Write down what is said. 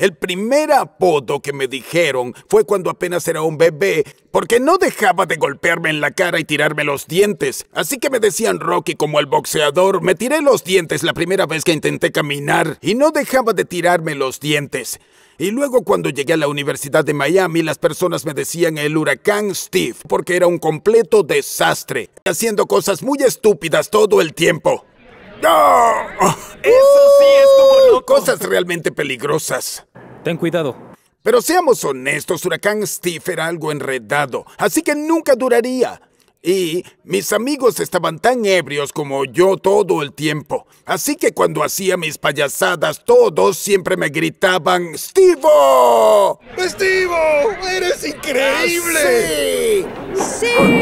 El primer apodo que me dijeron fue cuando apenas era un bebé, porque no dejaba de golpearme en la cara y tirarme los dientes. Así que me decían Rocky como el boxeador. Me tiré los dientes la primera vez que intenté caminar y no dejaba de tirarme los dientes. Y luego cuando llegué a la Universidad de Miami, las personas me decían el huracán Steve, porque era un completo desastre, haciendo cosas muy estúpidas todo el tiempo. ¡No! Eso sí es ¡Uh! loco. Cosas realmente peligrosas. Ten cuidado. Pero seamos honestos, Huracán Steve era algo enredado, así que nunca duraría. Y mis amigos estaban tan ebrios como yo todo el tiempo. Así que cuando hacía mis payasadas, todos siempre me gritaban, ¡Stivo! ¡Stivo! ¡Eres increíble! Ah, ¡Sí! ¡Sí!